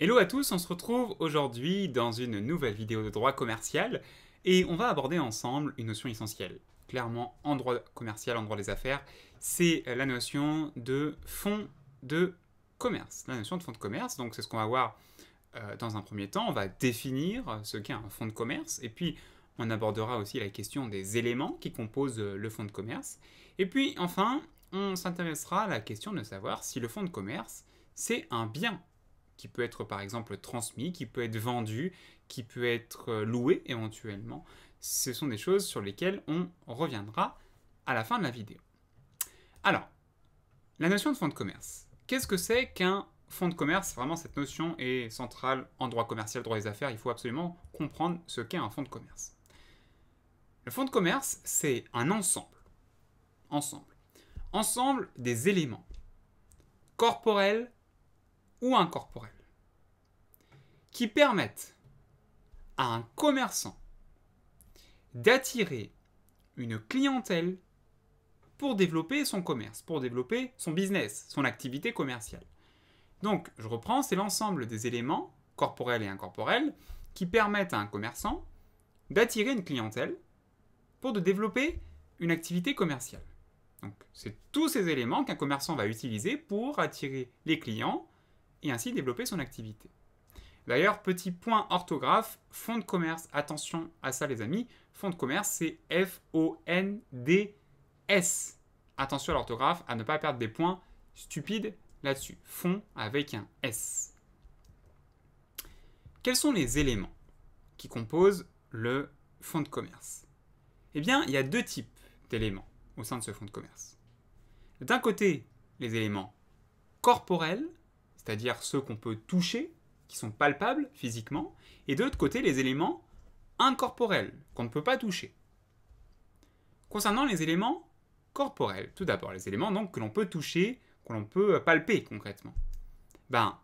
Hello à tous, on se retrouve aujourd'hui dans une nouvelle vidéo de droit commercial et on va aborder ensemble une notion essentielle. Clairement, en droit commercial, en droit des affaires, c'est la notion de fonds de commerce. La notion de fonds de commerce, donc c'est ce qu'on va voir euh, dans un premier temps. On va définir ce qu'est un fonds de commerce et puis on abordera aussi la question des éléments qui composent le fonds de commerce. Et puis enfin, on s'intéressera à la question de savoir si le fonds de commerce, c'est un bien qui peut être par exemple transmis, qui peut être vendu, qui peut être euh, loué éventuellement. Ce sont des choses sur lesquelles on reviendra à la fin de la vidéo. Alors, la notion de fonds de commerce. Qu'est-ce que c'est qu'un fonds de commerce Vraiment, cette notion est centrale en droit commercial, droit des affaires. Il faut absolument comprendre ce qu'est un fonds de commerce. Le fonds de commerce, c'est un ensemble. Ensemble. Ensemble des éléments corporels, ou incorporels, qui permettent à un commerçant d'attirer une clientèle pour développer son commerce, pour développer son business, son activité commerciale. Donc, je reprends, c'est l'ensemble des éléments, corporels et incorporels, qui permettent à un commerçant d'attirer une clientèle pour de développer une activité commerciale. Donc, c'est tous ces éléments qu'un commerçant va utiliser pour attirer les clients et ainsi développer son activité. D'ailleurs, petit point orthographe, fonds de commerce, attention à ça les amis, fonds de commerce c'est F-O-N-D-S. Attention à l'orthographe, à ne pas perdre des points stupides là-dessus. Fonds avec un S. Quels sont les éléments qui composent le fonds de commerce Eh bien, il y a deux types d'éléments au sein de ce fonds de commerce. D'un côté, les éléments corporels c'est-à-dire ceux qu'on peut toucher, qui sont palpables physiquement, et de l'autre côté les éléments incorporels, qu'on ne peut pas toucher. Concernant les éléments corporels, tout d'abord les éléments donc que l'on peut toucher, que l'on peut palper concrètement. Ben,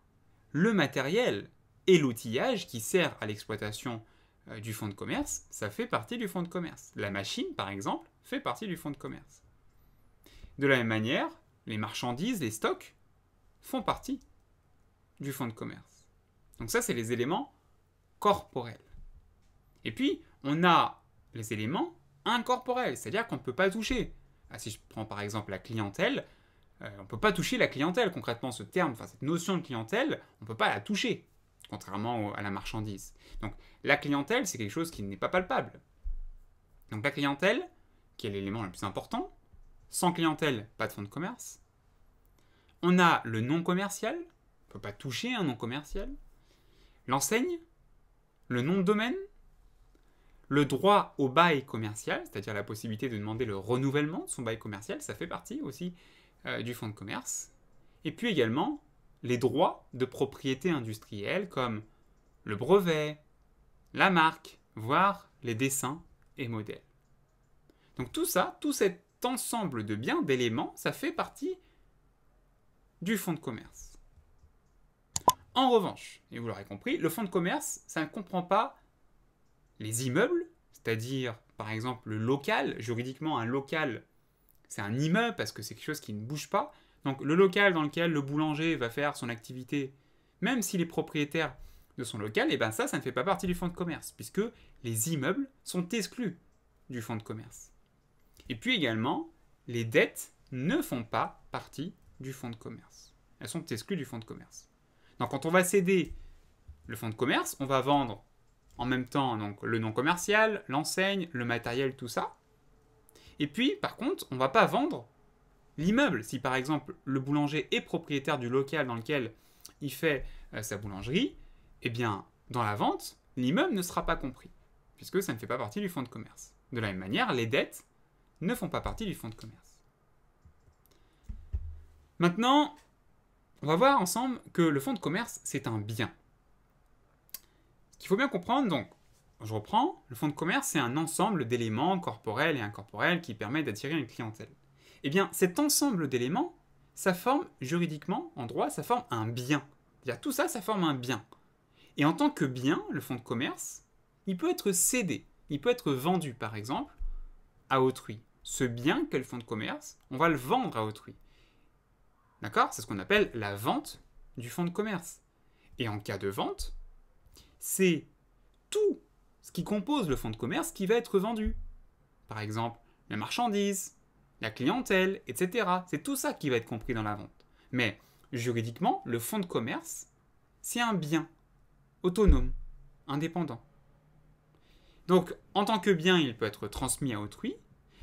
le matériel et l'outillage qui sert à l'exploitation euh, du fonds de commerce, ça fait partie du fonds de commerce. La machine, par exemple, fait partie du fonds de commerce. De la même manière, les marchandises, les stocks font partie du fonds de commerce. Donc ça, c'est les éléments corporels. Et puis, on a les éléments incorporels, c'est-à-dire qu'on ne peut pas toucher. Ah, si je prends par exemple la clientèle, euh, on ne peut pas toucher la clientèle concrètement, ce terme, cette notion de clientèle, on ne peut pas la toucher, contrairement à la marchandise. Donc la clientèle, c'est quelque chose qui n'est pas palpable. Donc la clientèle, qui est l'élément le plus important, sans clientèle, pas de fonds de commerce. On a le non commercial, pas toucher un nom commercial. L'enseigne, le nom de domaine, le droit au bail commercial, c'est-à-dire la possibilité de demander le renouvellement de son bail commercial, ça fait partie aussi euh, du fonds de commerce. Et puis également les droits de propriété industrielle comme le brevet, la marque, voire les dessins et modèles. Donc tout ça, tout cet ensemble de biens, d'éléments, ça fait partie du fonds de commerce. En revanche, et vous l'aurez compris, le fonds de commerce, ça ne comprend pas les immeubles, c'est-à-dire par exemple le local. Juridiquement, un local, c'est un immeuble parce que c'est quelque chose qui ne bouge pas. Donc le local dans lequel le boulanger va faire son activité, même s'il est propriétaire de son local, et eh ben ça, ça ne fait pas partie du fonds de commerce, puisque les immeubles sont exclus du fonds de commerce. Et puis également, les dettes ne font pas partie du fonds de commerce. Elles sont exclues du fonds de commerce. Donc quand on va céder le fonds de commerce, on va vendre en même temps donc, le nom commercial, l'enseigne, le matériel, tout ça. Et puis par contre, on ne va pas vendre l'immeuble. Si par exemple le boulanger est propriétaire du local dans lequel il fait euh, sa boulangerie, eh bien dans la vente, l'immeuble ne sera pas compris, puisque ça ne fait pas partie du fonds de commerce. De la même manière, les dettes ne font pas partie du fonds de commerce. Maintenant, on va voir ensemble que le fonds de commerce, c'est un bien. Ce qu'il faut bien comprendre, donc, je reprends, le fonds de commerce, c'est un ensemble d'éléments corporels et incorporels qui permettent d'attirer une clientèle. Eh bien, cet ensemble d'éléments, ça forme juridiquement, en droit, ça forme un bien. tout ça, ça forme un bien. Et en tant que bien, le fonds de commerce, il peut être cédé, il peut être vendu, par exemple, à autrui. Ce bien qu'est le fonds de commerce, on va le vendre à autrui. D'accord C'est ce qu'on appelle la vente du fonds de commerce. Et en cas de vente, c'est tout ce qui compose le fonds de commerce qui va être vendu. Par exemple, la marchandise, la clientèle, etc. C'est tout ça qui va être compris dans la vente. Mais juridiquement, le fonds de commerce, c'est un bien autonome, indépendant. Donc, en tant que bien, il peut être transmis à autrui,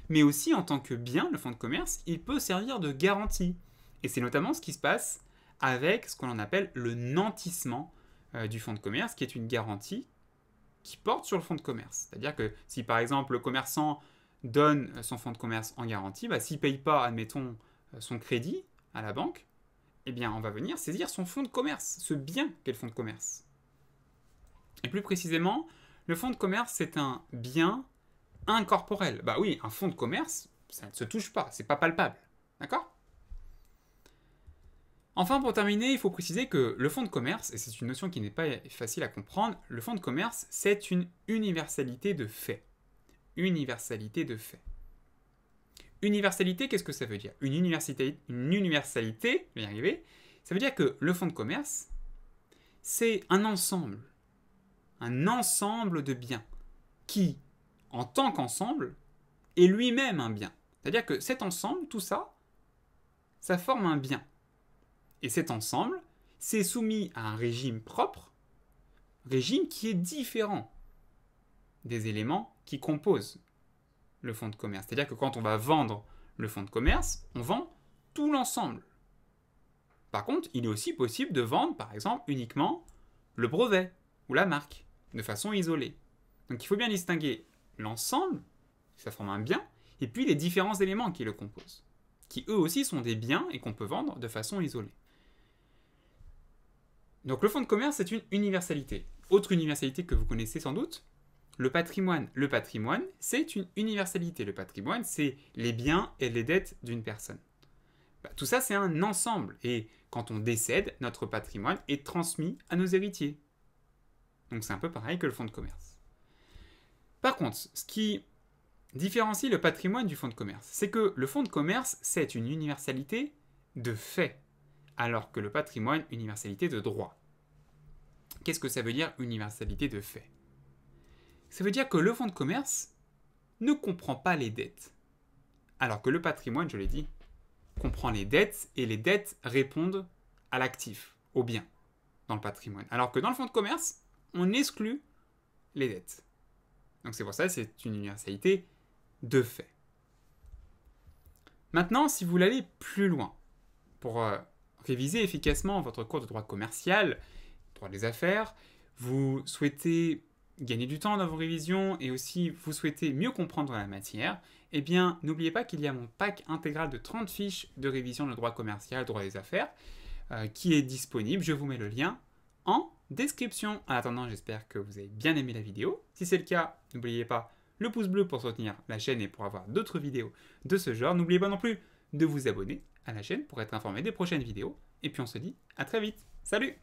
mais aussi en tant que bien, le fonds de commerce, il peut servir de garantie. Et c'est notamment ce qui se passe avec ce qu'on appelle le nantissement euh, du fonds de commerce, qui est une garantie qui porte sur le fonds de commerce. C'est-à-dire que si par exemple le commerçant donne euh, son fonds de commerce en garantie, bah, s'il ne paye pas, admettons, euh, son crédit à la banque, eh bien on va venir saisir son fonds de commerce, ce bien qu'est le fonds de commerce. Et plus précisément, le fonds de commerce, c'est un bien incorporel. Bah oui, un fonds de commerce, ça ne se touche pas, c'est pas palpable. D'accord Enfin, pour terminer, il faut préciser que le fonds de commerce, et c'est une notion qui n'est pas facile à comprendre, le fonds de commerce, c'est une universalité de fait. Universalité de fait. Universalité, qu'est-ce que ça veut dire une, université, une universalité, je arriver, ça veut dire que le fonds de commerce, c'est un ensemble, un ensemble de biens qui, en tant qu'ensemble, est lui-même un bien. C'est-à-dire que cet ensemble, tout ça, ça forme un bien. Et cet ensemble, s'est soumis à un régime propre, régime qui est différent des éléments qui composent le fonds de commerce. C'est-à-dire que quand on va vendre le fonds de commerce, on vend tout l'ensemble. Par contre, il est aussi possible de vendre, par exemple, uniquement le brevet ou la marque, de façon isolée. Donc il faut bien distinguer l'ensemble, ça forme un bien, et puis les différents éléments qui le composent, qui eux aussi sont des biens et qu'on peut vendre de façon isolée. Donc le fonds de commerce, c'est une universalité. Autre universalité que vous connaissez sans doute, le patrimoine. Le patrimoine, c'est une universalité. Le patrimoine, c'est les biens et les dettes d'une personne. Bah, tout ça, c'est un ensemble. Et quand on décède, notre patrimoine est transmis à nos héritiers. Donc c'est un peu pareil que le fonds de commerce. Par contre, ce qui différencie le patrimoine du fonds de commerce, c'est que le fonds de commerce, c'est une universalité de fait alors que le patrimoine, universalité de droit. Qu'est-ce que ça veut dire universalité de fait Ça veut dire que le fonds de commerce ne comprend pas les dettes. Alors que le patrimoine, je l'ai dit, comprend les dettes et les dettes répondent à l'actif, au bien, dans le patrimoine. Alors que dans le fonds de commerce, on exclut les dettes. Donc c'est pour ça que c'est une universalité de fait. Maintenant, si vous voulez aller plus loin, pour euh, réviser efficacement votre cours de droit commercial, droit des affaires, vous souhaitez gagner du temps dans vos révisions et aussi vous souhaitez mieux comprendre la matière, eh bien n'oubliez pas qu'il y a mon pack intégral de 30 fiches de révision de droit commercial, droit des affaires, euh, qui est disponible. Je vous mets le lien en description. En attendant, j'espère que vous avez bien aimé la vidéo. Si c'est le cas, n'oubliez pas le pouce bleu pour soutenir la chaîne et pour avoir d'autres vidéos de ce genre. N'oubliez pas non plus de vous abonner à la chaîne pour être informé des prochaines vidéos. Et puis on se dit à très vite. Salut